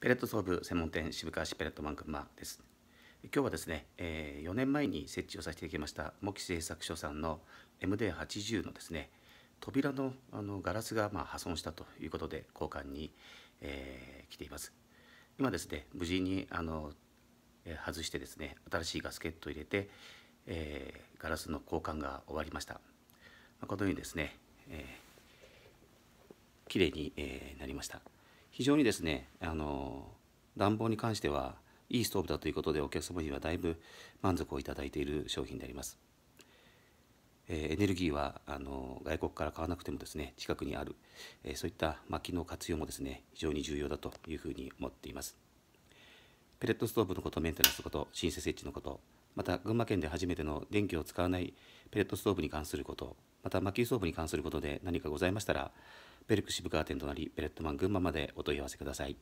ペレット装具専門店渋川市ペレットマン群です。今日はですね、え4年前に設置をさせていただきました木製作所さんの MD80 のですね扉のあのガラスがま破損したということで交換に、え来ています。今ですね無事にあの外してですね新しいガスケットを入れて、えガラスの交換が終わりました。このようにですね、えー、きれいに、えなりました。非常にですねあの暖房に関してはいいストーブだということでお客様にはだいぶ満足をいただいている商品であります。えー、エネルギーはあの外国から買わなくてもですね近くにある、えー、そういった、まの機能活用もですね非常に重要だというふうに思っています。ペレットストーブのことメンテナンスのことシンセ設置のことまた群馬県で初めての電気を使わないペレットストーブに関することまた魔球装部に関することで何かございましたら、ベルク渋川店となり、ベレットマン群馬までお問い合わせください。